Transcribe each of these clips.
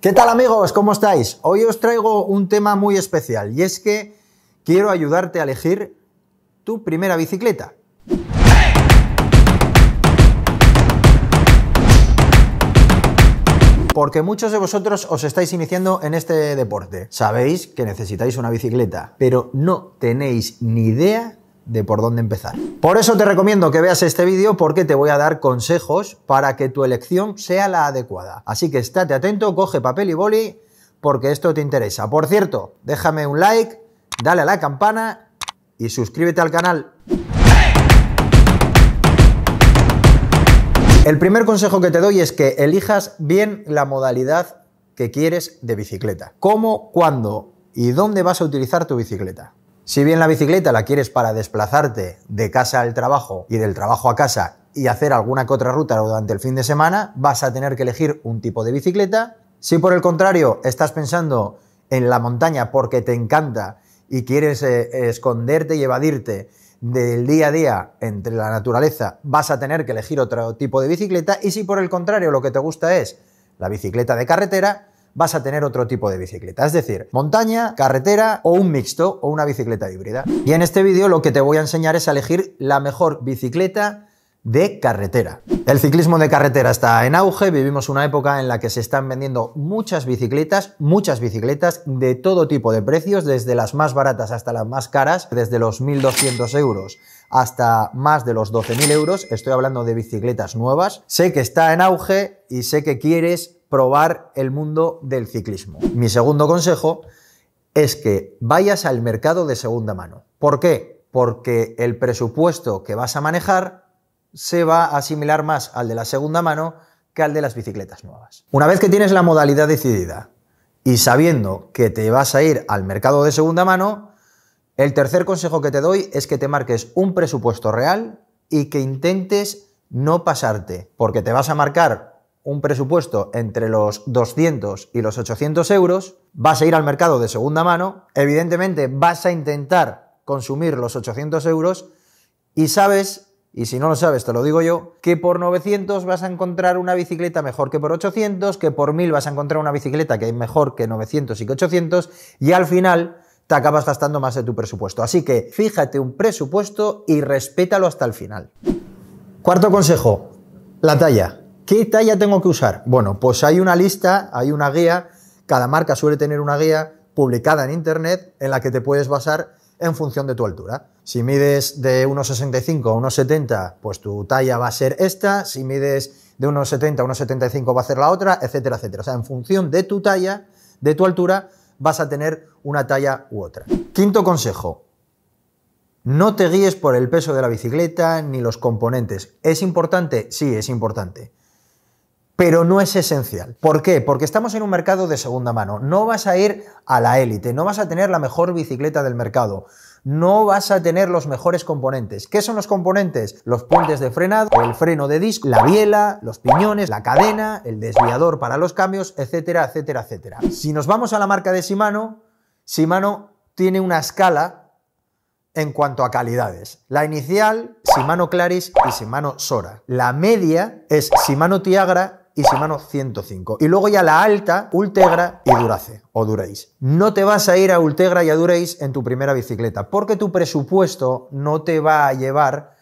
¿Qué tal amigos? ¿Cómo estáis? Hoy os traigo un tema muy especial y es que quiero ayudarte a elegir tu primera bicicleta. Porque muchos de vosotros os estáis iniciando en este deporte. Sabéis que necesitáis una bicicleta, pero no tenéis ni idea de por dónde empezar. Por eso te recomiendo que veas este vídeo porque te voy a dar consejos para que tu elección sea la adecuada. Así que estate atento, coge papel y boli porque esto te interesa. Por cierto, déjame un like, dale a la campana y suscríbete al canal. El primer consejo que te doy es que elijas bien la modalidad que quieres de bicicleta. ¿Cómo, cuándo y dónde vas a utilizar tu bicicleta? Si bien la bicicleta la quieres para desplazarte de casa al trabajo y del trabajo a casa y hacer alguna que otra ruta durante el fin de semana, vas a tener que elegir un tipo de bicicleta. Si por el contrario estás pensando en la montaña porque te encanta y quieres eh, esconderte y evadirte del día a día entre la naturaleza, vas a tener que elegir otro tipo de bicicleta. Y si por el contrario lo que te gusta es la bicicleta de carretera, vas a tener otro tipo de bicicleta, es decir, montaña, carretera o un mixto o una bicicleta híbrida. Y en este vídeo lo que te voy a enseñar es a elegir la mejor bicicleta de carretera. El ciclismo de carretera está en auge, vivimos una época en la que se están vendiendo muchas bicicletas, muchas bicicletas de todo tipo de precios, desde las más baratas hasta las más caras, desde los 1.200 euros hasta más de los 12.000 euros, estoy hablando de bicicletas nuevas. Sé que está en auge y sé que quieres probar el mundo del ciclismo. Mi segundo consejo es que vayas al mercado de segunda mano. ¿Por qué? Porque el presupuesto que vas a manejar se va a asimilar más al de la segunda mano que al de las bicicletas nuevas. Una vez que tienes la modalidad decidida y sabiendo que te vas a ir al mercado de segunda mano, el tercer consejo que te doy es que te marques un presupuesto real y que intentes no pasarte, porque te vas a marcar un presupuesto entre los 200 y los 800 euros, vas a ir al mercado de segunda mano, evidentemente vas a intentar consumir los 800 euros y sabes, y si no lo sabes te lo digo yo, que por 900 vas a encontrar una bicicleta mejor que por 800, que por 1000 vas a encontrar una bicicleta que es mejor que 900 y que 800 y al final te acabas gastando más de tu presupuesto. Así que fíjate un presupuesto y respétalo hasta el final. Cuarto consejo, la talla. ¿Qué talla tengo que usar? Bueno, pues hay una lista, hay una guía, cada marca suele tener una guía publicada en Internet en la que te puedes basar en función de tu altura. Si mides de 1,65 a 1,70, pues tu talla va a ser esta, si mides de 1,70 a 1,75 va a ser la otra, etcétera, etcétera. O sea, en función de tu talla, de tu altura, vas a tener una talla u otra. Quinto consejo, no te guíes por el peso de la bicicleta ni los componentes. ¿Es importante? Sí, es importante pero no es esencial. ¿Por qué? Porque estamos en un mercado de segunda mano. No vas a ir a la élite, no vas a tener la mejor bicicleta del mercado no vas a tener los mejores componentes. ¿Qué son los componentes? Los puentes de frenado, el freno de disco, la biela, los piñones, la cadena, el desviador para los cambios, etcétera, etcétera, etcétera. Si nos vamos a la marca de Shimano, Shimano tiene una escala en cuanto a calidades. La inicial, Shimano Claris y Shimano Sora. La media es Shimano Tiagra y 105. Y luego ya la alta, Ultegra y Durace o Durace. No te vas a ir a Ultegra y a Durace en tu primera bicicleta porque tu presupuesto no te va a llevar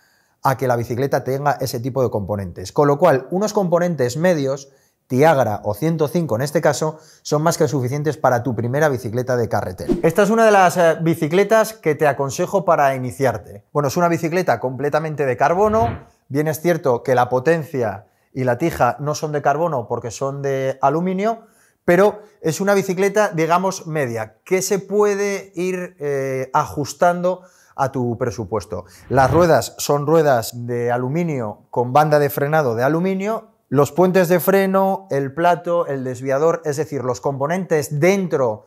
a que la bicicleta tenga ese tipo de componentes. Con lo cual, unos componentes medios, Tiagra o 105 en este caso, son más que suficientes para tu primera bicicleta de carretera. Esta es una de las eh, bicicletas que te aconsejo para iniciarte. Bueno, es una bicicleta completamente de carbono, bien es cierto que la potencia y la tija no son de carbono porque son de aluminio, pero es una bicicleta, digamos, media, que se puede ir eh, ajustando a tu presupuesto. Las ruedas son ruedas de aluminio con banda de frenado de aluminio, los puentes de freno, el plato, el desviador, es decir, los componentes dentro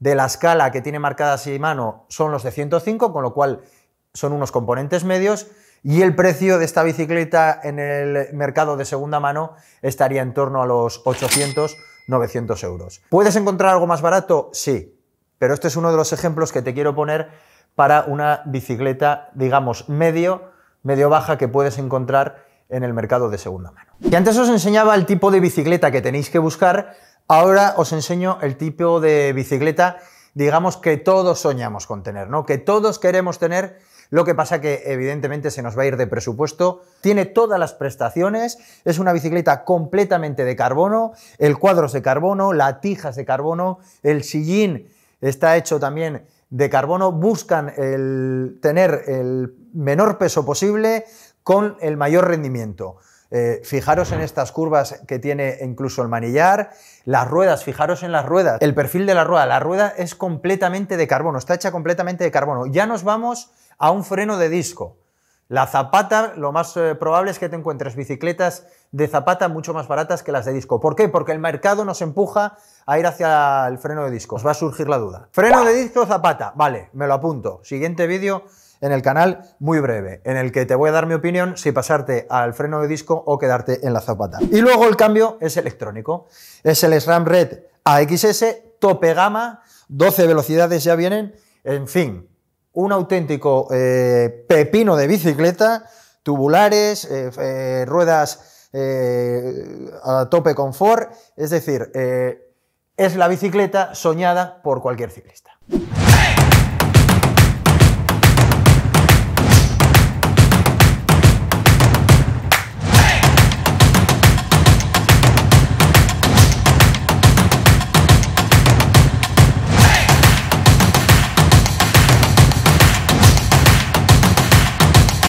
de la escala que tiene marcada mano son los de 105, con lo cual son unos componentes medios y el precio de esta bicicleta en el mercado de segunda mano estaría en torno a los 800, 900 euros. ¿Puedes encontrar algo más barato? Sí, pero este es uno de los ejemplos que te quiero poner para una bicicleta, digamos, medio, medio baja que puedes encontrar en el mercado de segunda mano. Y antes os enseñaba el tipo de bicicleta que tenéis que buscar, ahora os enseño el tipo de bicicleta, digamos, que todos soñamos con tener, ¿no? Que todos queremos tener lo que pasa que evidentemente se nos va a ir de presupuesto. Tiene todas las prestaciones, es una bicicleta completamente de carbono, el cuadro es de carbono, la tija es de carbono, el sillín está hecho también de carbono, buscan el, tener el menor peso posible con el mayor rendimiento. Eh, fijaros en estas curvas que tiene incluso el manillar, las ruedas, fijaros en las ruedas, el perfil de la rueda, la rueda es completamente de carbono, está hecha completamente de carbono. Ya nos vamos a un freno de disco. La zapata, lo más eh, probable es que te encuentres bicicletas de zapata mucho más baratas que las de disco. ¿Por qué? Porque el mercado nos empuja a ir hacia el freno de disco. Os va a surgir la duda. Freno de disco, zapata. Vale, me lo apunto. Siguiente vídeo en el canal muy breve, en el que te voy a dar mi opinión si pasarte al freno de disco o quedarte en la zapata. Y luego el cambio es electrónico. Es el SRAM Red AXS, tope gama, 12 velocidades ya vienen. En fin, un auténtico eh, pepino de bicicleta, tubulares, eh, eh, ruedas a tope confort, es decir, es la bicicleta soñada por cualquier ciclista.